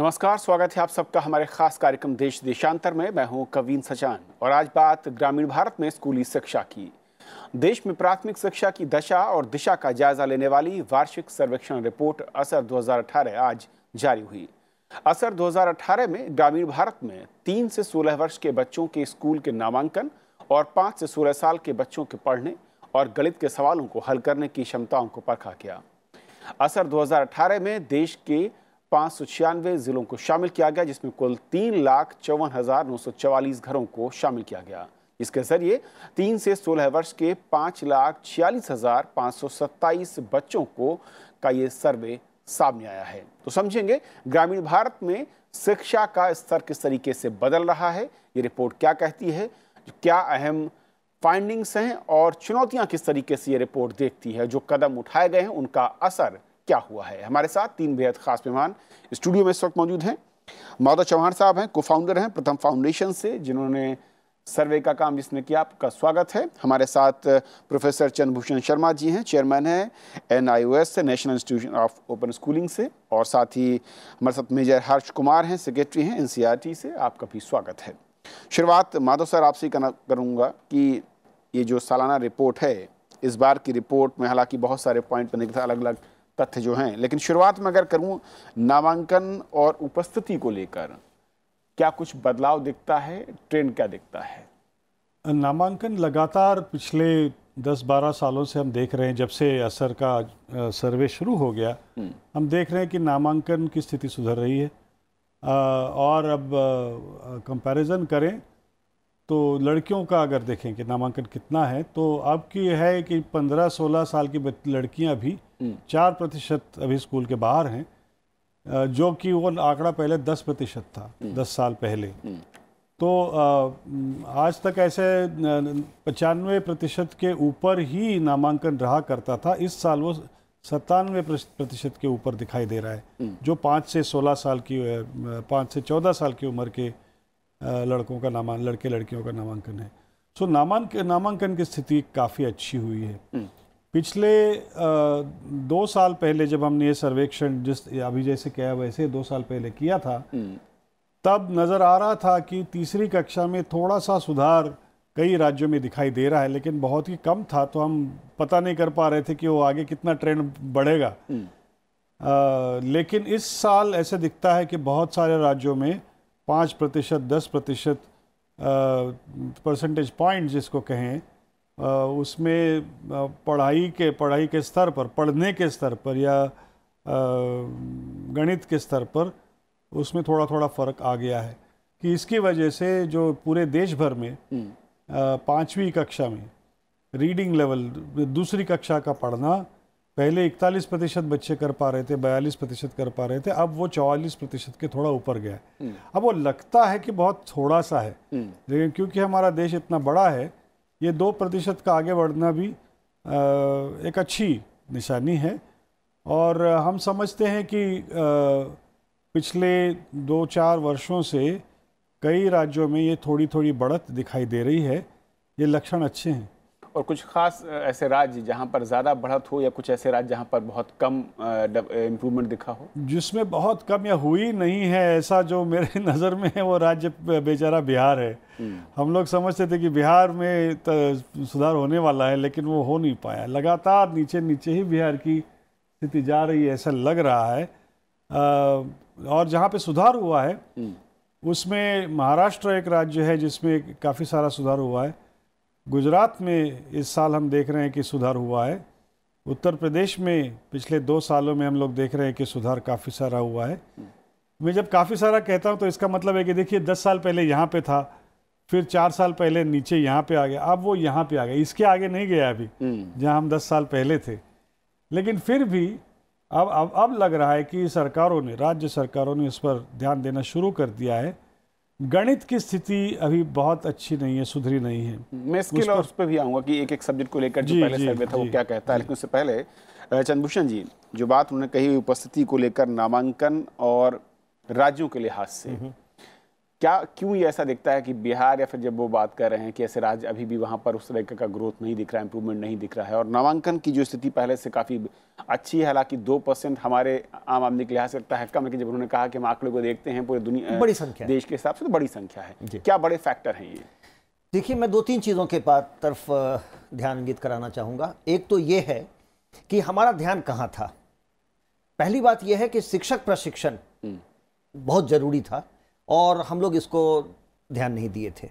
नमस्कार स्वागत है आप सबका हमारे खास कार्यक्रम देश देशांतर में मैं हूं कवीन सचान और आज बात ग्रामीण भारत में स्कूली शिक्षा की देश में प्राथमिक शिक्षा की दशा और दिशा का जायजा लेने वाली वार्षिक सर्वेक्षण रिपोर्ट असर 2018 आज जारी हुई असर 2018 में ग्रामीण भारत में तीन से सोलह वर्ष के बच्चों के स्कूल के नामांकन और पाँच से सोलह साल के बच्चों के पढ़ने और गणित के सवालों को हल करने की क्षमताओं को परखा गया असर दो में देश के पाँच सौ छियानवे ज़िलों को शामिल किया गया जिसमें कुल तीन लाख चौवन हज़ार नौ सौ चवालीस घरों को शामिल किया गया इसके ज़रिए तीन से सोलह वर्ष के पाँच लाख छियालीस हज़ार पाँच सौ सत्ताईस बच्चों को का ये सर्वे सामने आया है तो समझेंगे ग्रामीण भारत में शिक्षा का स्तर किस तरीके से बदल रहा है ये रिपोर्ट क्या कहती है क्या अहम फाइंडिंग्स हैं और चुनौतियां किस तरीके से ये रिपोर्ट देखती है जो कदम उठाए गए हैं उनका असर क्या हुआ है हमारे साथ तीन बेहद खास मेहमान स्टूडियो में इस वक्त मौजूद हैं माधव चौहान साहब हैं को फाउंडर हैं प्रथम फाउंडेशन से जिन्होंने सर्वे का काम जिसने किया आपका स्वागत है हमारे साथ प्रोफेसर चंद्रभूषण शर्मा जी हैं चेयरमैन हैं एन आई ओ एस से national institution of open schooling से और साथ ही हमारे साथ मेजर हर्ष कुमार हैं सेक्रेटरी हैं एन सी आर टी से आपका भी स्वागत है शुरुआत माधव सर आपसे करना करूँगा कि ये जो सालाना रिपोर्ट है इस बार की रिपोर्ट में हालांकि बहुत सारे पॉइंट पर निकला अलग अलग तथ्य जो हैं लेकिन शुरुआत में अगर करूं नामांकन और उपस्थिति को लेकर क्या कुछ बदलाव दिखता है ट्रेंड क्या दिखता है नामांकन लगातार पिछले 10-12 सालों से हम देख रहे हैं जब से असर का सर्वे शुरू हो गया हम्म। हम देख रहे हैं कि नामांकन की स्थिति सुधर रही है और अब कंपैरिजन करें तो लड़कियों का अगर देखें कि नामांकन कितना है तो आपकी है कि 15-16 साल की लड़कियां भी हम्म। चार प्रतिशत अभी स्कूल के बाहर हैं जो कि वो आंकड़ा पहले 10 प्रतिशत था 10 हम्म। साल पहले हम्म। तो आज तक ऐसे पचानवे प्रतिशत के ऊपर ही नामांकन रहा करता था इस साल वो सत्तानवे प्रतिशत के ऊपर दिखाई दे रहा है जो पाँच से सोलह साल की पाँच से चौदह साल की उम्र के लड़कों का नामांकन लड़के लड़कियों का नामांकन है सो so, नामांकन नामांकन की स्थिति काफ़ी अच्छी हुई है हम्म। पिछले दो साल पहले जब हमने ये सर्वेक्षण जिस अभी जैसे किया वैसे दो साल पहले किया था हम्म। तब नज़र आ रहा था कि तीसरी कक्षा में थोड़ा सा सुधार कई राज्यों में दिखाई दे रहा है लेकिन बहुत ही कम था तो हम पता नहीं कर पा रहे थे कि वो आगे कितना ट्रेंड बढ़ेगा आ, हम्म। लेकिन इस साल ऐसे दिखता है कि बहुत सारे राज्यों में पाँच प्रतिशत दस प्रतिशत परसेंटेज पॉइंट जिसको कहें उसमें पढ़ाई के पढ़ाई के स्तर पर पढ़ने के स्तर पर या गणित के स्तर पर उसमें थोड़ा थोड़ा फ़र्क आ गया है कि इसकी वजह से जो पूरे देश भर में हम्म। पाँचवीं कक्षा में रीडिंग लेवल दूसरी कक्षा का पढ़ना पहले 41 प्रतिशत बच्चे कर पा रहे थे 42 प्रतिशत कर पा रहे थे अब वो 44 प्रतिशत के थोड़ा ऊपर गया है हम्म। अब वो लगता है कि बहुत थोड़ा सा है हम्म। लेकिन क्योंकि हमारा देश इतना बड़ा है ये दो प्रतिशत का आगे बढ़ना भी एक अच्छी निशानी है और हम समझते हैं कि पिछले दो चार वर्षों से कई राज्यों में ये थोड़ी थोड़ी बढ़त दिखाई दे रही है ये लक्षण अच्छे हैं और कुछ खास ऐसे राज्य जहाँ पर ज़्यादा बढ़त हो या कुछ ऐसे राज्य जहाँ पर बहुत कम इम्प्रूवमेंट दिखा हो जिसमें बहुत कम या हुई नहीं है ऐसा जो मेरे नज़र में है वो राज्य बेचारा बिहार है हम्म। हम लोग समझते थे कि बिहार में सुधार होने वाला है लेकिन वो हो नहीं पाया लगातार नीचे नीचे ही बिहार की स्थिति जा रही है ऐसा लग रहा है और जहाँ पे सुधार हुआ है हम्म। उसमें महाराष्ट्र एक राज्य है जिसमें काफ़ी सारा सुधार हुआ है गुजरात में इस साल हम देख रहे हैं कि सुधार हुआ है उत्तर प्रदेश में पिछले दो सालों में हम लोग देख रहे हैं कि सुधार काफ़ी सारा हुआ है मैं जब काफ़ी सारा कहता हूँ तो इसका मतलब है कि देखिए दस साल पहले यहाँ पे था फिर चार साल पहले नीचे यहाँ पे आ गया अब वो यहाँ पे आ गया इसके आगे नहीं गया अभी हम्म। जहाँ हम दस साल पहले थे लेकिन फिर भी अब अब अब लग रहा है कि सरकारों ने राज्य सरकारों ने इस पर ध्यान देना शुरू कर दिया है गणित की स्थिति अभी बहुत अच्छी नहीं है सुधरी नहीं है मैं स्किल और उस पर भी आऊंगा कि एक एक सब्जेक्ट को लेकर जो पहले सर्वे था वो क्या कहता है लेकिन उससे पहले चंद्रभूषण जी जो बात उन्होंने कही उपस्थिति को लेकर नामांकन और राज्यों के लिहाज से क्या क्यों ये ऐसा दिखता है कि बिहार या फिर जब वो बात कर रहे हैं कि ऐसे राज्य अभी भी वहाँ पर उस तरीके का ग्रोथ नहीं दिख रहा है इम्प्रूवमेंट नहीं दिख रहा है और नामांकन की जो स्थिति पहले से काफ़ी अच्छी है हालांकि दो परसेंट हमारे आम आदमी के लिहाज से लगता है कम लेकिन जब उन्होंने कहा कि हम आंकड़े को देखते हैं पूरे दुनिया बड़ी संख्या देश के हिसाब से तो बड़ी संख्या है क्या बड़े फैक्टर हैं ये देखिए मैं दो तीन चीज़ों के पास तरफ ध्यान इंगित कराना चाहूँगा एक तो ये है कि हमारा ध्यान कहाँ था पहली बात यह है कि शिक्षक प्रशिक्षण हम्म। बहुत ज़रूरी था और हम लोग इसको ध्यान नहीं दिए थे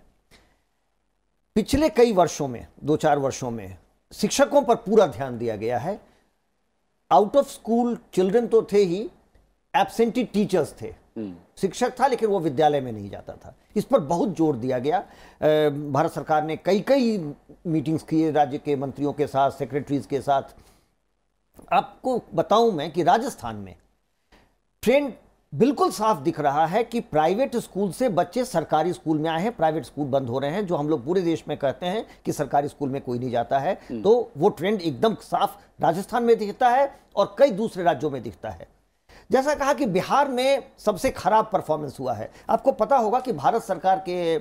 पिछले कई वर्षों में दो चार वर्षों में शिक्षकों पर पूरा ध्यान दिया गया है आउट ऑफ स्कूल चिल्ड्रन तो थे ही एबसेंटी टीचर्स थे हम्म। शिक्षक था लेकिन वो विद्यालय में नहीं जाता था इस पर बहुत जोर दिया गया भारत सरकार ने कई कई मीटिंग्स किए राज्य के मंत्रियों के साथ सेक्रेटरीज के साथ आपको बताऊं मैं कि राजस्थान में ट्रेंड बिल्कुल साफ दिख रहा है कि प्राइवेट स्कूल से बच्चे सरकारी स्कूल में आए हैं प्राइवेट स्कूल बंद हो रहे हैं जो हम लोग पूरे देश में कहते हैं कि सरकारी स्कूल में कोई नहीं जाता है हम्म। तो वो ट्रेंड एकदम साफ राजस्थान में दिखता है और कई दूसरे राज्यों में दिखता है जैसा कहा कि बिहार में सबसे खराब परफॉर्मेंस हुआ है आपको पता होगा कि भारत सरकार के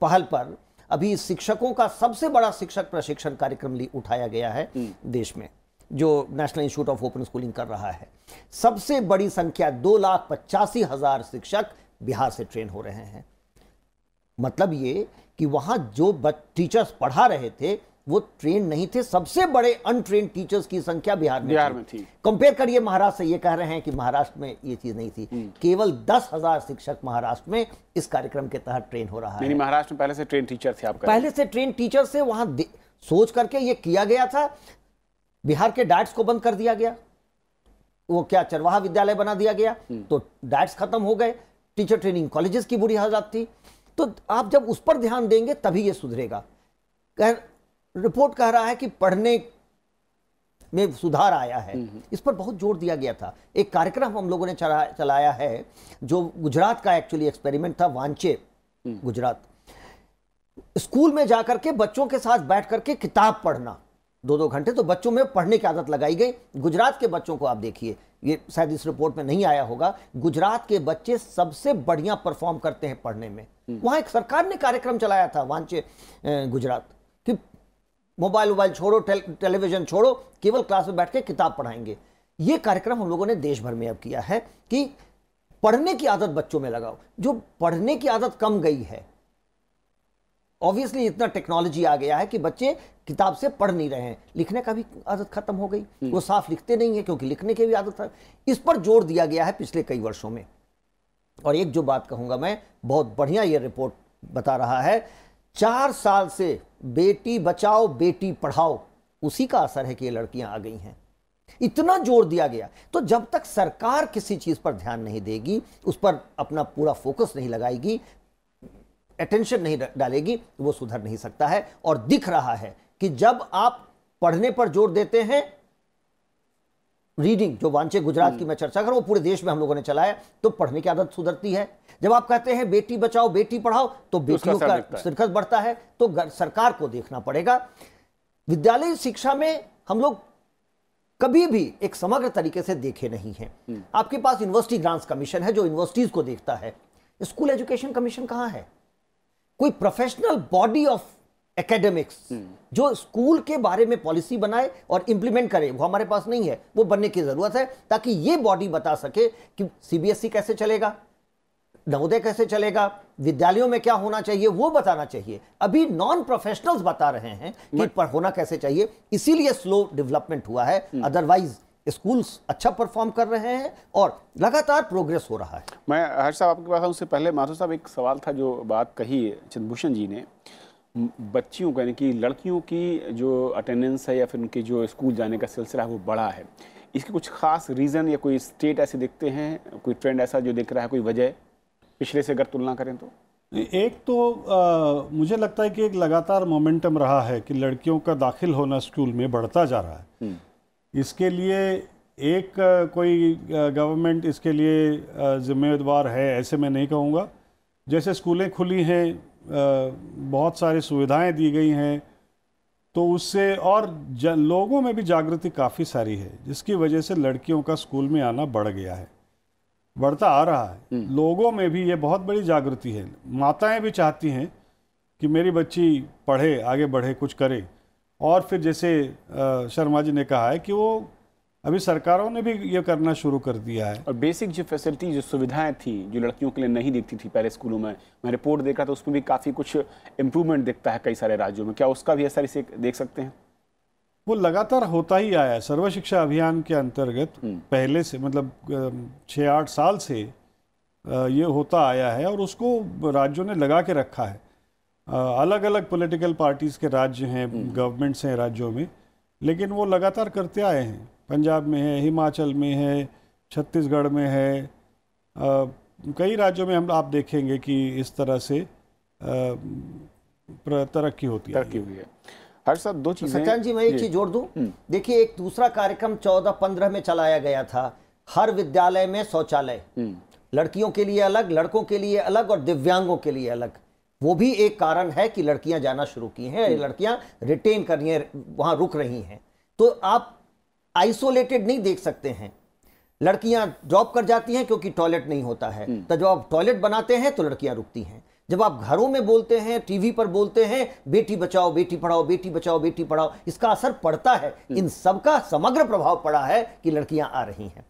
पहल पर अभी शिक्षकों का सबसे बड़ा शिक्षक प्रशिक्षण कार्यक्रम उठाया गया है हम्म। देश में जो national institute of open schooling कर रहा है सबसे बड़ी संख्या दो लाख पचासी हजार शिक्षक बिहार से ट्रेन हो रहे हैं मतलब ये कि वहां जो टीचर्स पढ़ा रहे थे वो ट्रेन नहीं थे सबसे बड़े अनट्रेन टीचर्स की संख्या बिहार में बिहार में थी कंपेयर करिए महाराष्ट्र से ये कह रहे हैं कि महाराष्ट्र में ये चीज नहीं थी हम्म। केवल दस हजार शिक्षक महाराष्ट्र में इस कार्यक्रम के तहत ट्रेन हो रहा है महाराष्ट्र में पहले से ट्रेन टीचर थे आप पहले से ट्रेन टीचर से वहां सोच करके ये किया गया था बिहार के डाइट्स को बंद कर दिया गया वो क्या चरवाहा विद्यालय बना दिया गया हम्म। तो डाइट्स खत्म हो गए टीचर ट्रेनिंग कॉलेजेस की बुरी हालत थी तो आप जब उस पर ध्यान देंगे तभी ये सुधरेगा कह रिपोर्ट कह रहा है कि पढ़ने में सुधार आया है हम्म, हम्म। इस पर बहुत जोर दिया गया था एक कार्यक्रम हम लोगों ने चलाया है जो गुजरात का एक्चुअली एक्सपेरिमेंट था वांचे गुजरात स्कूल में जाकर के बच्चों के साथ बैठ करके किताब पढ़ना दो दो घंटे तो बच्चों में पढ़ने की आदत लगाई गई गुजरात के बच्चों को आप देखिए ये शायद इस रिपोर्ट में नहीं आया होगा गुजरात के बच्चे सबसे बढ़िया परफॉर्म करते हैं पढ़ने में हम्म। वहां एक सरकार ने कार्यक्रम चलाया था वांचे गुजरात कि मोबाइल वोबाइल छोड़ो टेल, टेलीविजन छोड़ो केवल क्लास में बैठ के किताब पढ़ाएंगे ये कार्यक्रम हम लोगों ने देश भर में अब किया है कि पढ़ने की आदत बच्चों में लगाओ जो पढ़ने की आदत कम गई है ऑब्वियसली इतना टेक्नोलॉजी आ गया है कि बच्चे किताब से पढ़ नहीं रहे हैं लिखने का भी आदत खत्म हो गई हम्म। वो साफ लिखते नहीं है क्योंकि लिखने की भी आदत इस पर जोर दिया गया है पिछले कई वर्षों में और एक जो बात कहूंगा मैं बहुत बढ़िया ये रिपोर्ट बता रहा है चार साल से बेटी बचाओ बेटी पढ़ाओ उसी का असर है कि ये लड़कियां आ गई हैं इतना जोर दिया गया तो जब तक सरकार किसी चीज पर ध्यान नहीं देगी उस पर अपना पूरा फोकस नहीं लगाएगी अटेंशन नहीं डालेगी वो सुधर नहीं सकता है और दिख रहा है कि जब आप पढ़ने पर जोर देते हैं रीडिंग जो वांचे गुजरात की हम्म। मैं चर्चा करूं वो पूरे देश में हम लोगों ने चलाया तो पढ़ने की आदत सुधरती है जब आप कहते हैं बेटी बचाओ बेटी पढ़ाओ तो बेटियों का शिरकत बढ़ता है तो सरकार को देखना पड़ेगा विद्यालय शिक्षा में हम लोग कभी भी एक समग्र तरीके से देखे नहीं है हम्म। आपके पास यूनिवर्सिटी ग्रांट्स कमीशन है जो यूनिवर्सिटीज को देखता है स्कूल एजुकेशन कमीशन कहाँ है कोई प्रोफेशनल बॉडी ऑफ एकेडमिक्स जो स्कूल के बारे में पॉलिसी बनाए और इंप्लीमेंट करे वो हमारे पास नहीं है वो बनने की जरूरत है ताकि ये बॉडी बता सके कि सीबीएसई e कैसे चलेगा नवोदय कैसे चलेगा विद्यालयों में क्या होना चाहिए वो बताना चाहिए अभी नॉन प्रोफेशनल्स बता रहे हैं कि पर होना कैसे चाहिए इसीलिए स्लो डेवलपमेंट हुआ है अदरवाइज hmm. स्कूल्स अच्छा परफॉर्म कर रहे हैं और लगातार प्रोग्रेस हो रहा है मैं हर्ष साहब आपके पास उससे पहले माधव साहब एक सवाल था जो बात कही चंद्रभूषण जी ने बच्चियों का यानी कि लड़कियों की जो अटेंडेंस है या फिर उनके जो स्कूल जाने का सिलसिला है वो बड़ा है इसके कुछ खास रीज़न या कोई स्टेट ऐसे देखते हैं कोई ट्रेंड ऐसा जो दिख रहा है कोई वजह पिछले से अगर तुलना करें तो एक तो आ, मुझे लगता है कि एक लगातार मोमेंटम रहा है कि लड़कियों का दाखिल होना स्कूल में बढ़ता जा रहा है हम्म। इसके लिए एक कोई गवर्नमेंट इसके लिए ज़िम्मेदार है ऐसे मैं नहीं कहूँगा जैसे स्कूलें खुली हैं बहुत सारी सुविधाएं दी गई हैं तो उससे और लोगों में भी जागृति काफ़ी सारी है जिसकी वजह से लड़कियों का स्कूल में आना बढ़ गया है बढ़ता आ रहा है हम्म। लोगों में भी ये बहुत बड़ी जागृति है माताएं भी चाहती हैं कि मेरी बच्ची पढ़े आगे बढ़े कुछ करे और फिर जैसे शर्मा जी ने कहा है कि वो अभी सरकारों ने भी ये करना शुरू कर दिया है और बेसिक जो फैसिलिटी जो सुविधाएं थी जो लड़कियों के लिए नहीं दिखती थी पहले स्कूलों में मैं रिपोर्ट देखा तो उसमें भी काफ़ी कुछ इम्प्रूवमेंट दिखता है कई सारे राज्यों में क्या उसका भी असर इसे देख सकते हैं वो लगातार होता ही आया है सर्व शिक्षा अभियान के अंतर्गत हम्म। पहले से मतलब छः आठ साल से ये होता आया है और उसको राज्यों ने लगा के रखा है अलग अलग पॉलिटिकल पार्टीज़ के राज्य हैं गवर्नमेंट्स हम्म। हैं राज्यों में लेकिन वो लगातार करते आए हैं पंजाब में है हिमाचल में है छत्तीसगढ़ में है आ, कई राज्यों में हम आप देखेंगे कि इस तरह से तरक्की होती है तरक्की हुई है हर साहब दो तो चीजें सचान जी मैं एक चीज जोड़ दूँ हम्म। देखिए एक दूसरा कार्यक्रम चौदह पंद्रह में चलाया गया था हर विद्यालय में शौचालय हम्म। लड़कियों के लिए अलग लड़कों के लिए अलग और दिव्यांगों के लिए अलग वो भी एक कारण है कि लड़कियां जाना शुरू की हैं लड़कियां रिटेन कर रही हैं वहां रुक रही हैं तो आप आइसोलेटेड नहीं देख सकते हैं लड़कियां ड्रॉप कर जाती हैं क्योंकि टॉयलेट नहीं होता है हम्म। तो जब आप टॉयलेट बनाते हैं तो लड़कियां रुकती हैं जब आप घरों में बोलते हैं टीवी पर बोलते हैं बेटी बचाओ बेटी पढ़ाओ बेटी बचाओ बेटी पढ़ाओ इसका असर पड़ता है हम्म। इन सब का समग्र प्रभाव पड़ा है कि लड़कियां आ रही हैं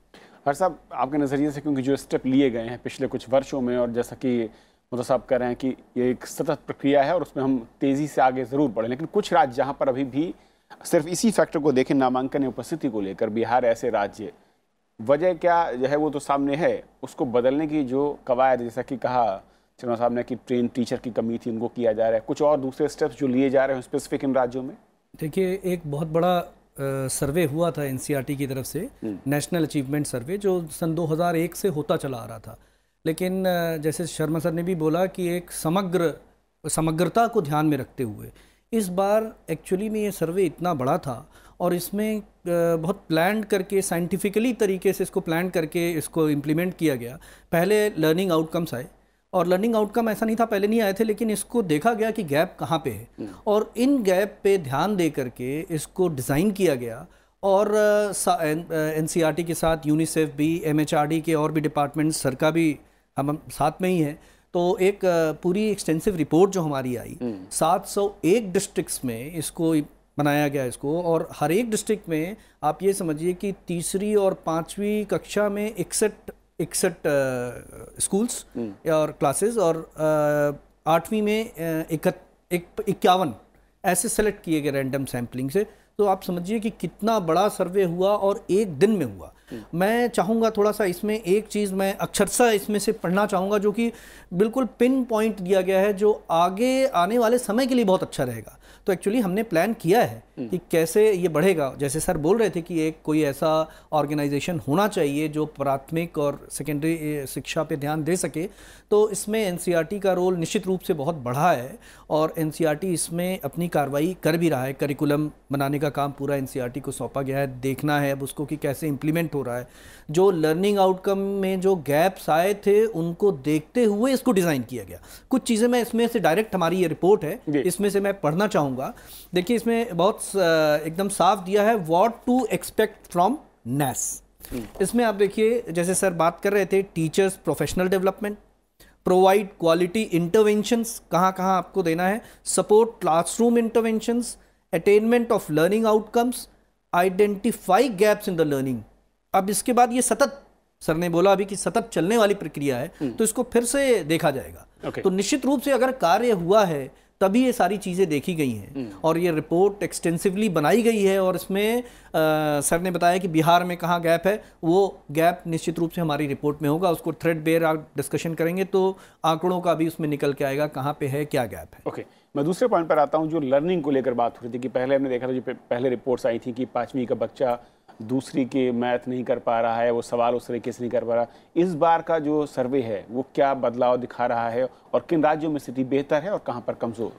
हर साहब आपके नज़रिए से क्योंकि जो स्टेप लिए गए हैं पिछले कुछ वर्षों में और जैसा कि मतलब साहब कह रहे हैं कि ये एक सतत प्रक्रिया है और उसमें हम तेज़ी से आगे ज़रूर बढ़ें लेकिन कुछ राज्य जहाँ पर अभी भी सिर्फ इसी फैक्टर को देखें नामांकन उपस्थिति को लेकर बिहार ऐसे राज्य वजह क्या जो है वो तो सामने है उसको बदलने की जो कवायद जैसा कि कहा चन्ना साहब ने कि ट्रेन टीचर की कमी थी उनको किया जा रहा है कुछ और दूसरे स्टेप्स जो लिए जा रहे हैं स्पेसिफिक इन राज्यों में देखिए एक बहुत बड़ा सर्वे हुआ था एनसीईआरटी e की तरफ से नेशनल अचीवमेंट सर्वे जो सन 2001 से होता चला आ रहा था लेकिन जैसे शर्मा सर ने भी बोला कि एक समग्र समग्रता को ध्यान में रखते हुए इस बार एक्चुअली में ये सर्वे इतना बड़ा था और इसमें बहुत प्लान करके साइंटिफिकली तरीके से इसको प्लान करके इसको इम्प्लीमेंट किया गया पहले लर्निंग आउटकम्स आए और लर्निंग आउटकम ऐसा नहीं था पहले नहीं आए थे लेकिन इसको देखा गया कि गैप कहाँ पे है हम्म। और इन गैप पे ध्यान दे करके इसको डिज़ाइन किया गया और एन e के साथ यूनिसेफ भी एम के और भी डिपार्टमेंट्स सर का भी हम हम साथ में ही हैं तो एक पूरी एक्सटेंसिव रिपोर्ट जो हमारी आई 701 हम्म। डिस्ट्रिक्ट्स में इसको बनाया गया इसको और हर एक डिस्ट्रिक्ट में आप ये समझिए कि तीसरी और पाँचवीं कक्षा में इकसठ इकसठ स्कूल्स हम्म। और क्लासेस और आठवीं में इक्यावन ऐसे सेलेक्ट किए गए रैंडम सैम्पलिंग से तो आप समझिए कि कितना बड़ा सर्वे हुआ और एक दिन में हुआ मैं चाहूँगा थोड़ा सा इसमें एक चीज़ मैं अक्षरशा इसमें से पढ़ना चाहूँगा जो कि बिल्कुल पिन पॉइंट दिया गया है जो आगे आने वाले समय के लिए बहुत अच्छा रहेगा तो एक्चुअली हमने प्लान किया है हम्म। कि कैसे ये बढ़ेगा जैसे सर बोल रहे थे कि एक कोई ऐसा ऑर्गेनाइजेशन होना चाहिए जो प्राथमिक और सेकेंडरी शिक्षा पे ध्यान दे सके तो इसमें एन e का रोल निश्चित रूप से बहुत बढ़ा है और एन e इसमें अपनी कार्रवाई कर भी रहा है करिकुलम बनाने का काम पूरा एन e को सौंपा गया है देखना है अब उसको कि कैसे इम्प्लीमेंट हो रहा है जो लर्निंग आउटकम में जो गैप्स आए थे उनको देखते हुए इसको डिज़ाइन किया गया कुछ चीज़ें मैं इसमें से डायरेक्ट हमारी ये रिपोर्ट है इसमें से मैं पढ़ना चाहूँगा चाहूँगा देखिए इसमें बहुत एकदम साफ दिया है वॉट टू एक्सपेक्ट फ्रॉम नेस इसमें आप देखिए जैसे सर बात कर रहे थे teachers professional development provide quality interventions कहाँ कहाँ आपको देना है support classroom interventions attainment of learning outcomes identify gaps in the learning अब इसके बाद ये सतत सर ने बोला अभी कि सतत चलने वाली प्रक्रिया है हम्म। तो इसको फिर से देखा जाएगा okay. तो निश्चित रूप से अगर कार्य हुआ है तभी ये सारी चीज़ें देखी गई हैं हम्म। और ये रिपोर्ट एक्सटेंसिवली बनाई गई है और इसमें आ, सर ने बताया कि बिहार में कहाँ गैप है वो गैप निश्चित रूप से हमारी रिपोर्ट में होगा उसको थ्रेड बेयर आप डिस्कशन करेंगे तो आंकड़ों का भी उसमें निकल के आएगा कहाँ पे है क्या गैप है ओके okay. मैं दूसरे पॉइंट पर आता हूँ जो लर्निंग को लेकर बात हो रही थी कि पहले हमने देखा था जो पहले रिपोर्ट्स आई थी कि पाँचवीं का बच्चा दूसरी के मैथ नहीं कर पा रहा है वो सवाल उस तरीके से नहीं कर पा रहा इस बार का जो सर्वे है वो क्या बदलाव दिखा रहा है और किन राज्यों में स्थिति बेहतर है और कहाँ पर कमज़ोर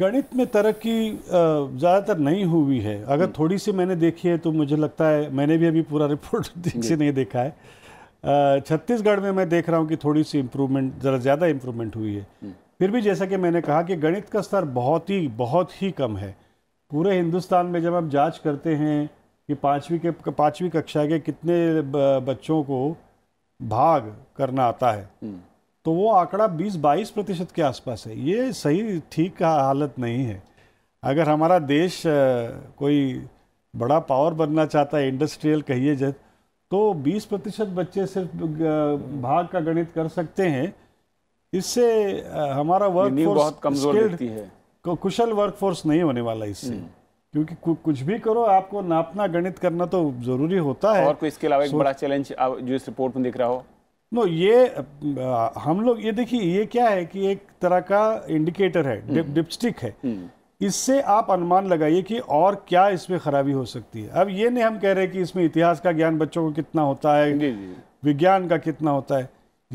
गणित में तरक्की ज़्यादातर नहीं हुई है अगर हम्म। थोड़ी सी मैंने देखी है तो मुझे लगता है मैंने भी अभी पूरा रिपोर्ट ठीक से नहीं देखा है छत्तीसगढ़ में मैं देख रहा हूँ कि थोड़ी सी इम्प्रूवमेंट ज़रा ज़्यादा इम्प्रूवमेंट हुई है हम्म। फिर भी जैसा कि मैंने कहा कि गणित का स्तर बहुत ही बहुत ही कम है पूरे हिंदुस्तान में जब आप जांच करते हैं कि पाँचवीं के पाँचवीं कक्षा के कितने बच्चों को भाग करना आता है हम्म। तो वो आंकडा बीस बाईस प्रतिशत के आसपास है ये सही ठीक हालत नहीं है अगर हमारा देश कोई बड़ा पावर बनना चाहता है इंडस्ट्रियल कहिए जब तो 20 प्रतिशत बच्चे सिर्फ भाग का गणित कर सकते हैं इससे हमारा वर्क फोर्स बहुत कमजोर है कुशल वर्कफोर्स नहीं होने वाला इससे हम्म। क्योंकि कुछ भी करो आपको नापना गणित करना तो जरूरी होता है और कोई इसके अलावा एक बड़ा चैलेंज जो इस रिपोर्ट में दिख रहा हो नो ये हम लोग ये देखिए ये क्या है कि एक तरह का इंडिकेटर है डिपस्टिक हम्म। है हम्म। इससे आप अनुमान लगाइए कि और क्या इसमें खराबी हो सकती है अब ये नहीं हम कह रहे कि इसमें इतिहास का ज्ञान बच्चों को कितना होता है विज्ञान का कितना होता है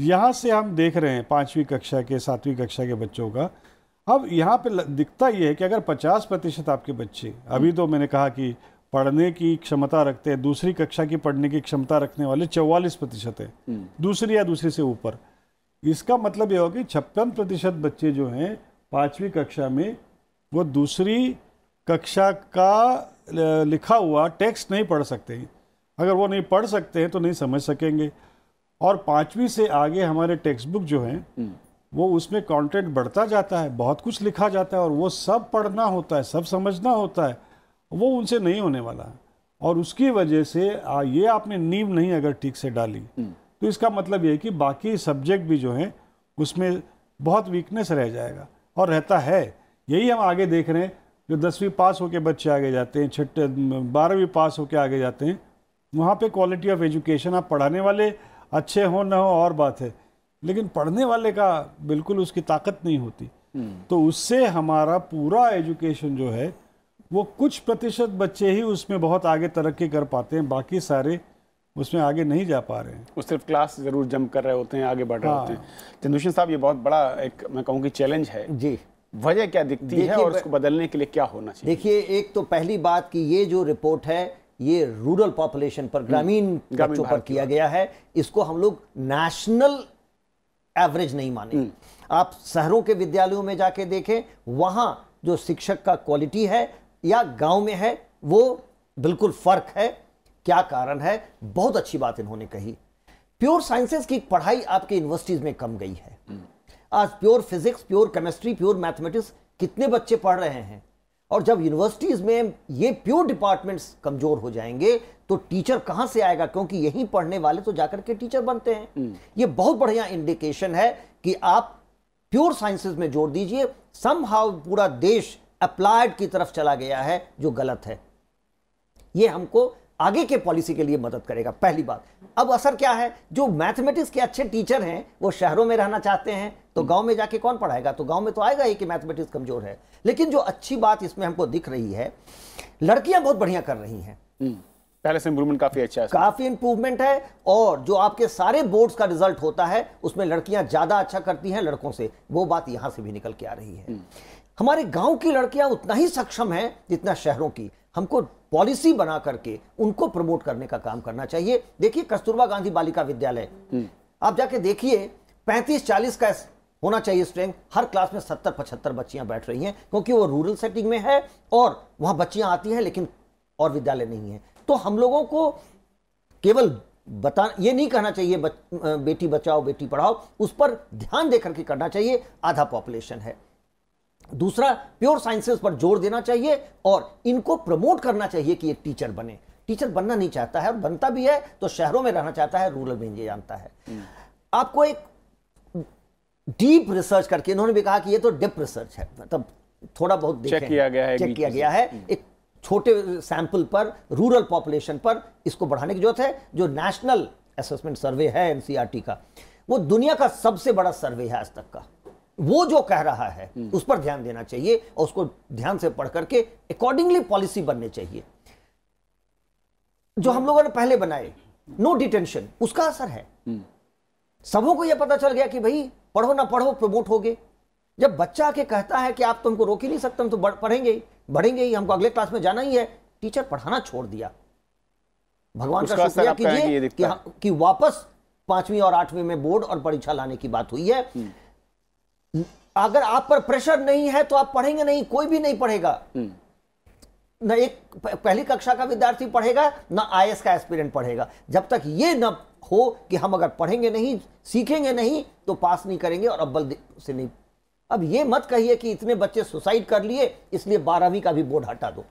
यहाँ से हम देख रहे हैं पांचवी कक्षा के सातवीं कक्षा के बच्चों का अब यहाँ पे दिखता ये है कि अगर 50 प्रतिशत आपके बच्चे अभी तो मैंने कहा कि पढ़ने की क्षमता रखते हैं दूसरी कक्षा की पढ़ने की क्षमता रखने वाले चौवालीस प्रतिशत है हम्म। दूसरी या दूसरी से ऊपर इसका मतलब यह होगा कि छप्पन प्रतिशत बच्चे जो हैं पाँचवीं कक्षा में वो दूसरी कक्षा का लिखा हुआ टेक्स्ट नहीं पढ़ सकते हैं अगर वो नहीं पढ़ सकते हैं तो नहीं समझ सकेंगे और पाँचवीं से आगे हमारे टेक्स्ट बुक जो हैं हम्म। वो उसमें कंटेंट बढ़ता जाता है बहुत कुछ लिखा जाता है और वो सब पढ़ना होता है सब समझना होता है वो उनसे नहीं होने वाला है और उसकी वजह से ये आपने नींव नहीं अगर ठीक से डाली हम्म। तो इसका मतलब ये है कि बाकी सब्जेक्ट भी जो हैं उसमें बहुत वीकनेस रह जाएगा और रहता है यही हम आगे देख रहे हैं जो दसवीं पास होकर बच्चे आगे जाते हैं छठे बारहवीं पास होकर आगे जाते हैं वहाँ पे क्वालिटी ऑफ एजुकेशन आप पढ़ाने वाले अच्छे हों ना हो और बात है लेकिन पढ़ने वाले का बिल्कुल उसकी ताकत नहीं होती हम्म। तो उससे हमारा पूरा एजुकेशन जो है वो कुछ प्रतिशत बच्चे ही उसमें बहुत आगे तरक्की कर पाते हैं बाकी सारे उसमें आगे नहीं जा पा रहे हैं वो सिर्फ क्लास जरूर जंप कर रहे होते हैं आगे बढ़ रहे हाँ। होते हैं चंदूषण साहब ये बहुत बड़ा एक मैं कहूँगी चैलेंज है जी वजह क्या दिखती है और उसको बदलने के लिए क्या होना चाहिए देखिए एक तो पहली बात कि ये जो रिपोर्ट है ये रूरल पॉपुलेशन पर हम्म। ग्रामीण बच्चों पर किया गया है इसको हम लोग नेशनल एवरेज नहीं माने आप शहरों के विद्यालयों में जाके देखें वहाँ जो शिक्षक का क्वालिटी है या गांव में है वो बिल्कुल फर्क है क्या कारण है बहुत अच्छी बात इन्होंने कही प्योर साइंसेस की पढ़ाई आपके यूनिवर्सिटीज में कम गई है आज pure physics pure chemistry pure mathematics कितने बच्चे पढ़ रहे हैं और जब यूनिवर्सिटीज़ में ये प्योर डिपार्टमेंट्स कमज़ोर हो जाएंगे तो टीचर कहां से आएगा क्योंकि यहीं पढ़ने वाले तो जाकर के टीचर बनते हैं हम्म। ये बहुत बढ़िया इंडिकेशन है कि आप प्योर साइंसेज में जोड़ दीजिए सम पूरा देश अप्लाइड की तरफ चला गया है जो गलत है ये हमको आगे के पॉलिसी के लिए मदद करेगा पहली बात अब असर क्या है जो मैथमेटिक्स के अच्छे टीचर हैं वो शहरों में रहना चाहते हैं तो हम्म। गांव में जाके कौन पढ़ाएगा तो गांव में तो आएगा ही कि मैथमेटिक्स कमजोर है लेकिन जो अच्छी बात इसमें हमको दिख रही है लड़कियां बहुत बढ़िया कर रही हैं हम्म। पहले से इंप्रूवमेंट काफी अच्छा है काफी इंप्रूवमेंट है और जो आपके सारे बोर्ड्स का रिजल्ट होता है उसमें लड़कियां ज्यादा अच्छा करती हैं लड़कों से वो बात यहां से भी निकल के आ रही है हम्म। हमारे गांव की लड़कियां उतना ही सक्षम है जितना शहरों की हमको पॉलिसी बना करके उनको प्रमोट करने का काम करना चाहिए देखिए कस्तूरबा गांधी बालिका विद्यालय आप जाके देखिए पैंतीस चालीस का होना चाहिए स्ट्रेंथ हर क्लास में सत्तर पचहत्तर बच्चियां बैठ रही हैं क्योंकि वो रूरल सेटिंग में है और वहां बच्चियां आती हैं लेकिन और विद्यालय नहीं है तो हम लोगों को केवल बता ये नहीं कहना चाहिए बच, बेटी बचाओ बेटी पढ़ाओ उस पर ध्यान देकर के करना चाहिए आधा पॉपुलेशन है दूसरा प्योर साइंसेस पर जोर देना चाहिए और इनको प्रमोट करना चाहिए कि ये टीचर बने टीचर बनना नहीं चाहता है और बनता भी है तो शहरों में रहना चाहता है रूरल में ये जानता है हम्म। आपको एक डीप रिसर्च करके इन्होंने भी कहा कि ये तो डिप रिसर्च है मतलब थोड़ा बहुत चेक किया गया है चेक किया गया है हम्म। एक छोटे सैंपल पर रूरल पॉपुलेशन पर इसको बढ़ाने की जरूरत है जो नेशनल असेसमेंट सर्वे है एनसीआरटी का वो दुनिया का सबसे बड़ा सर्वे है आज तक का वो जो कह रहा है हम्म। उस पर ध्यान देना चाहिए और उसको ध्यान से पढ़ करके अकॉर्डिंगली पॉलिसी बननी चाहिए जो हम लोगों ने पहले बनाए नो डिटेंशन उसका असर है हम्म। सबों को यह पता चल गया कि भाई पढ़ो ना पढ़ो प्रमोट हो गए जब बच्चा आके कहता है कि आप तो हमको रोक ही नहीं सकते हम तो पढ़ेंगे ही बढ़ेंगे ही हमको अगले क्लास में जाना ही है टीचर पढ़ाना छोड़ दिया भगवान का शुक्रिया कीजिए कि, हाँ, कि वापस पांचवीं और आठवीं में बोर्ड और परीक्षा लाने की बात हुई है हम्म। अगर आप पर प्रेशर नहीं है तो आप पढ़ेंगे नहीं कोई भी नहीं पढ़ेगा हम्म। न एक पहली कक्षा का विद्यार्थी पढ़ेगा न आई का एस्पिरेंट पढ़ेगा जब तक ये न हो कि हम अगर पढ़ेंगे नहीं सीखेंगे नहीं तो पास नहीं करेंगे और अब्बल से नहीं अब ये मत कहिए कि इतने बच्चे सुसाइड कर लिए इसलिए बारहवीं का भी बोर्ड हटा दो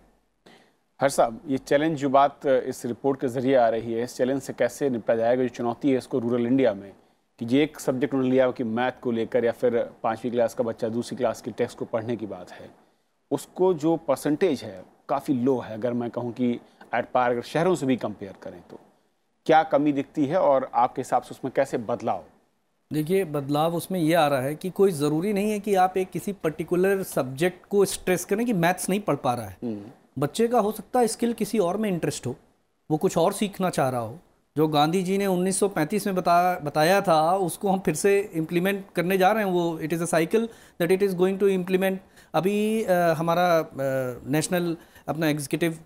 हर साहब ये चैलेंज जो बात इस रिपोर्ट के जरिए आ रही है इस चैलेंज से कैसे निपटा जाएगा जो चुनौती है इसको रूरल इंडिया में कि ये एक सब्जेक्ट उन्होंने लिया कि मैथ को लेकर या फिर पाँचवीं क्लास का बच्चा दूसरी क्लास के टेक्स्ट को पढ़ने की बात है उसको जो परसेंटेज है काफ़ी लो है अगर मैं कहूँ कि एट पार अगर शहरों से भी कंपेयर करें तो क्या कमी दिखती है और आपके हिसाब से उसमें कैसे बदलाव देखिए बदलाव उसमें ये आ रहा है कि कोई ज़रूरी नहीं है कि आप एक किसी पर्टिकुलर सब्जेक्ट को स्ट्रेस करें कि मैथ्स नहीं पढ़ पा रहा है हम्म। बच्चे का हो सकता है स्किल किसी और में इंटरेस्ट हो वो कुछ और सीखना चाह रहा हो जो गांधी जी ने 1935 में बताया बताया था उसको हम फिर से इम्प्लीमेंट करने जा रहे हैं वो it is a cycle that it is going to implement अभी आ, हमारा नेशनल अपना एग्जीक्यूटिव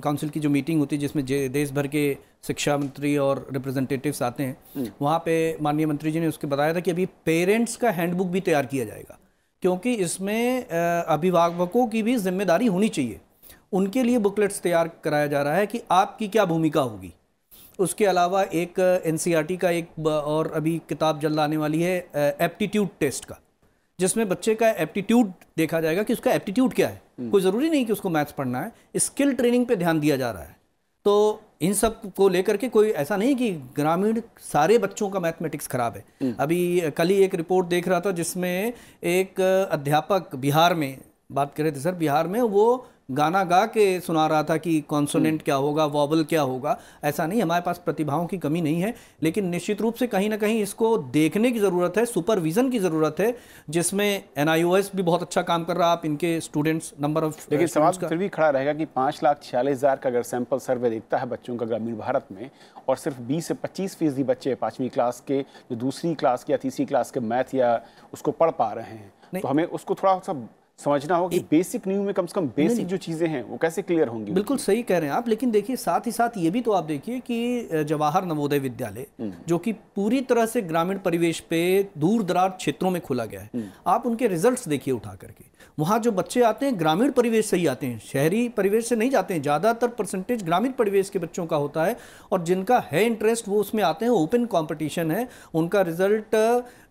काउंसिल की जो मीटिंग होती है जिसमें देश भर के शिक्षा मंत्री और रिप्रेजेंटेटिव्स आते हैं हम्म। वहाँ पे माननीय मंत्री जी ने उसके बताया था कि अभी पेरेंट्स का हैंडबुक भी तैयार किया जाएगा क्योंकि इसमें अभिभावकों की भी जिम्मेदारी होनी चाहिए उनके लिए बुकलेट्स तैयार कराया जा रहा है कि आपकी क्या भूमिका होगी उसके अलावा एक एन e का एक और अभी किताब जल्द आने वाली है एप्टीट्यूड टेस्ट का जिसमें बच्चे का एप्टीट्यूड देखा जाएगा कि उसका एप्टीट्यूड क्या है हम्म। कोई ज़रूरी नहीं कि उसको मैथ्स पढ़ना है स्किल ट्रेनिंग पे ध्यान दिया जा रहा है तो इन सब को लेकर के कोई ऐसा नहीं कि ग्रामीण सारे बच्चों का मैथमेटिक्स खराब है हम्म। अभी कल ही एक रिपोर्ट देख रहा था जिसमें एक अध्यापक बिहार में बात कर रहे थे सर बिहार में वो गाना गा के सुना रहा था कि कॉन्सोनेंट हम्म। क्या होगा वॉबल क्या होगा ऐसा नहीं हमारे पास प्रतिभाओं की कमी नहीं है लेकिन निश्चित रूप से कहीं ना कहीं इसको देखने की ज़रूरत है सुपरविज़न की ज़रूरत है जिसमें एन भी बहुत अच्छा काम कर रहा है आप इनके स्टूडेंट्स नंबर ऑफ लेकिन सवाल फिर भी खड़ा रहेगा कि पाँच लाख छियालीस हज़ार का अगर सैंपल सर्वे देखता है बच्चों का ग्रामीण भारत में और सिर्फ बीस से पच्चीस फीसदी बच्चे पाँचवीं क्लास के दूसरी क्लास के या तीसरी क्लास के मैथ या उसको पढ़ पा रहे हैं तो हमें उसको थोड़ा सा समझना होगा कि बेसिक न्यू में कम से कम बेसिक जो चीज़ें हैं वो कैसे क्लियर होंगी बिल्कुल सही कह रहे हैं आप लेकिन देखिए साथ ही साथ ये भी तो आप देखिए कि जवाहर नवोदय विद्यालय हम्म। जो कि पूरी तरह से ग्रामीण परिवेश पे दूर दराज क्षेत्रों में खोला गया है हम्म। आप उनके रिजल्ट देखिए उठा करके वहां जो बच्चे आते हैं ग्रामीण परिवेश से ही आते हैं शहरी परिवेश से नहीं जाते हैं ज़्यादातर परसेंटेज ग्रामीण परिवेश के बच्चों का होता है और जिनका है इंटरेस्ट वो उसमें आते हैं ओपन कॉम्पिटिशन है उनका रिजल्ट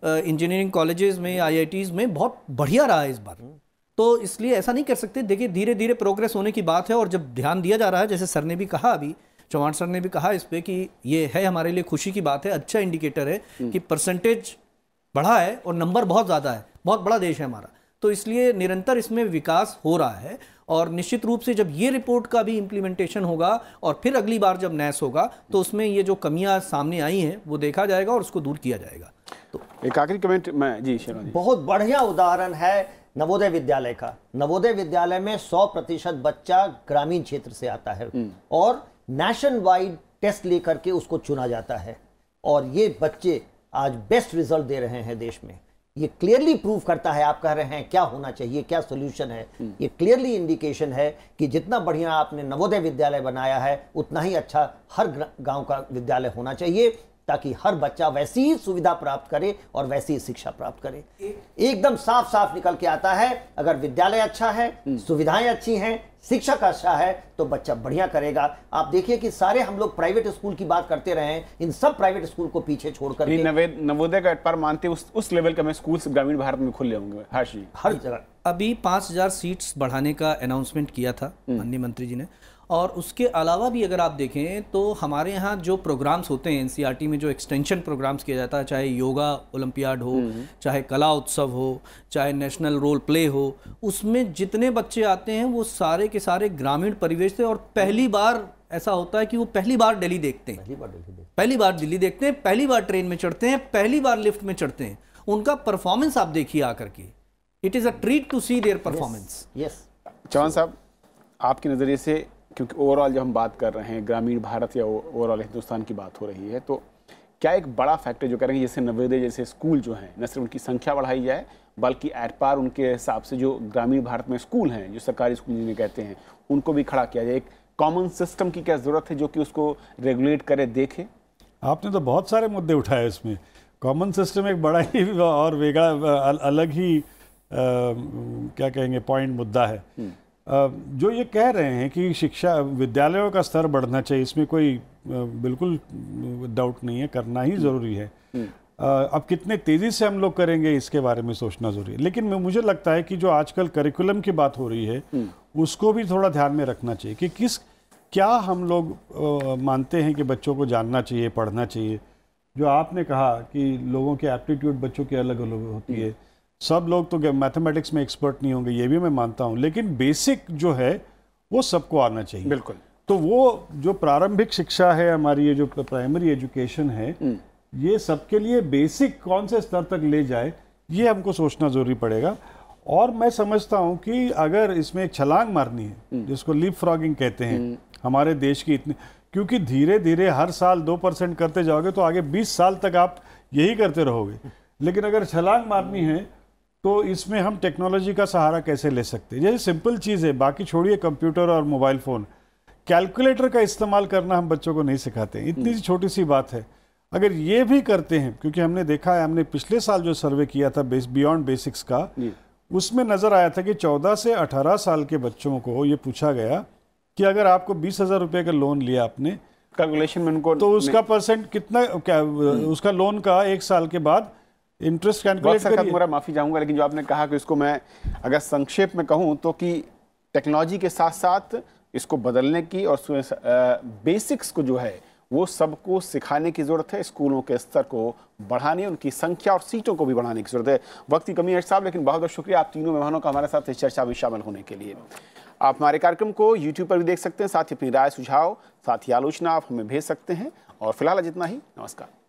इंजीनियरिंग कॉलेजेस में आईआईटीज़ में बहुत बढ़िया रहा है इस बार तो इसलिए ऐसा नहीं कर सकते देखिए धीरे धीरे प्रोग्रेस होने की बात है और जब ध्यान दिया जा रहा है जैसे सर ने भी कहा अभी चौहान सर ने भी कहा इस पर कि ये है हमारे लिए खुशी की बात है अच्छा इंडिकेटर है हम्म। कि परसेंटेज बढ़ा है और नंबर बहुत ज़्यादा है बहुत बड़ा देश है हमारा तो इसलिए निरंतर इसमें विकास हो रहा है और निश्चित रूप से जब ये रिपोर्ट का भी इम्प्लीमेंटेशन होगा और फिर अगली बार जब नैस होगा तो उसमें ये जो कमियां सामने आई हैं वो देखा जाएगा और उसको दूर किया जाएगा तो एक आखिरी कमेंट मैं जी शर्मा जी बहुत बढ़िया उदाहरण है नवोदय विद्यालय का नवोदय विद्यालय में 100 प्रतिशत बच्चा ग्रामीण क्षेत्र से आता है हम्म। और नेशन वाइड टेस्ट लेकर के उसको चुना जाता है और ये बच्चे आज बेस्ट रिजल्ट दे रहे हैं देश में ये क्लियरली प्रूव करता है आप कह रहे हैं क्या होना चाहिए क्या सोल्यूशन है हम्म। ये क्लियरली इंडिकेशन है कि जितना बढ़िया आपने नवोदय विद्यालय बनाया है उतना ही अच्छा हर गांव का विद्यालय होना चाहिए ताकि हर बच्चा वैसी ही सुविधा प्राप्त करे और वैसी ही शिक्षा प्राप्त करे एकदम साफ साफ निकल के आता है अगर विद्यालय अच्छा है हम्म। सुविधाएं अच्छी हैं शिक्षक अच्छा है तो बच्चा बढ़िया करेगा आप देखिए कि सारे हम लोग प्राइवेट स्कूल की बात करते रहे इन सब प्राइवेट स्कूल को पीछे छोड़कर नवोदय का पर मानते उस उस लेवल का मैं स्कूल ग्रामीण भारत में खुले होंगे हर जगह अभी पांच सीट्स बढ़ाने का अनाउंसमेंट किया था हम्म। माननीय मंत्री जी ने और उसके अलावा भी अगर आप देखें तो हमारे यहाँ जो प्रोग्राम्स होते हैं एन e में जो एक्सटेंशन प्रोग्राम्स किया जाता है चाहे योगा ओलंपियाड हो हम्म, हम्म। चाहे कला उत्सव हो चाहे नेशनल रोल प्ले हो उसमें जितने बच्चे आते हैं वो सारे के सारे ग्रामीण परिवेश से और पहली बार ऐसा होता है कि वो पहली बार दिल्ली देखते हैं पहली बार दिल्ली देखते हैं पहली बार दिल्ली देखते हैं पहली बार ट्रेन में चढ़ते हैं पहली बार लिफ्ट में चढ़ते हैं उनका परफॉर्मेंस आप देखिए आकर के it is a treat to see their performance yes Chauhan साहब आपके नज़रिए से क्योंकि ओवरऑल जब हम बात कर रहे हैं ग्रामीण भारत या ओवरऑल हिंदुस्तान की बात हो रही है तो क्या एक बड़ा फैक्टर जो कह रहे हैं जैसे नवोदय जैसे स्कूल जो हैं न सिर्फ उनकी संख्या बढ़ाई जाए बल्कि एट पार उनके हिसाब से जो ग्रामीण भारत में स्कूल हैं जो सरकारी स्कूल जिन्हें कहते हैं उनको भी खड़ा किया जाए एक कॉमन सिस्टम की क्या ज़रूरत है जो कि उसको रेगुलेट करे देखे आपने तो बहुत सारे मुद्दे उठाए इसमें कॉमन सिस्टम एक बड़ा ही और वेगा अलग ही आ, क्या कहेंगे पॉइंट मुद्दा है हम्म। जो ये कह रहे हैं कि शिक्षा विद्यालयों का स्तर बढ़ना चाहिए इसमें कोई बिल्कुल डाउट नहीं है करना ही ज़रूरी है हम्म। अब कितने तेज़ी से हम लोग करेंगे इसके बारे में सोचना ज़रूरी है लेकिन मुझे लगता है कि जो आजकल करिकुलम की बात हो रही है हम्म। उसको भी थोड़ा ध्यान में रखना चाहिए कि किस क्या हम लोग मानते हैं कि बच्चों को जानना चाहिए पढ़ना चाहिए जो आपने कहा कि लोगों के एप्टीट्यूड बच्चों के अलग अलग होती है हम्म। सब लोग तो मैथमेटिक्स में एक्सपर्ट नहीं होंगे ये भी मैं मानता हूँ लेकिन बेसिक जो है वो सबको आना चाहिए बिल्कुल तो वो जो प्रारंभिक शिक्षा है हमारी ये जो प्राइमरी एजुकेशन है हम्म। ये सबके लिए बेसिक कौन से स्तर तक ले जाए ये हमको सोचना जरूरी पड़ेगा और मैं समझता हूँ कि अगर इसमें एक छलांग मारनी है हम्म। जिसको लिप फ्रॉगिंग कहते हैं हम्म। हमारे देश की इतनी क्योंकि धीरे धीरे हर साल दो परसेंट करते जाओगे तो आगे बीस साल तक आप यही करते रहोगे लेकिन अगर छलांग मारनी है तो इसमें हम टेक्नोलॉजी का सहारा कैसे ले सकते हैं जैसे सिंपल चीज़ है बाकी छोड़िए कंप्यूटर और मोबाइल फ़ोन कैलकुलेटर का इस्तेमाल करना हम बच्चों को नहीं सिखाते इतनी सी हम्म। छोटी सी बात है अगर ये भी करते हैं क्योंकि हमने देखा है हमने पिछले साल जो सर्वे किया था बेस बियॉन्ड बेसिक्स का उसमें नज़र आया था कि 14 से 18 साल के बच्चों को ये पूछा गया कि अगर आपको बीस हज़ार रुपये का लोन लिया आपने कैलकुलेशन में उनको तो उसका परसेंट कितना क्या, हम्म। उसका लोन का एक साल के बाद इंटरेस्ट कैलकुलेट सख्त मेरा माफ़ी चाहूँगा लेकिन जो आपने कहा कि इसको मैं अगर संक्षेप में कहूँ तो कि टेक्नोलॉजी के साथ साथ इसको बदलने की और बेसिक्स को जो है वो सबको सिखाने की ज़रूरत है स्कूलों के स्तर को बढ़ाने उनकी संख्या और सीटों को भी बढ़ाने की ज़रूरत है वक्त की कमी है साहब लेकिन बहुत बहुत शुक्रिया आप तीनों मेहमानों का हमारे साथ इस चर्चा में शामिल होने के लिए आप हमारे कार्यक्रम को यूट्यूब पर भी देख सकते हैं साथ ही अपनी राय सुझाव साथ ही आलोचना आप हमें भेज सकते हैं और फिलहाल जितना ही नमस्कार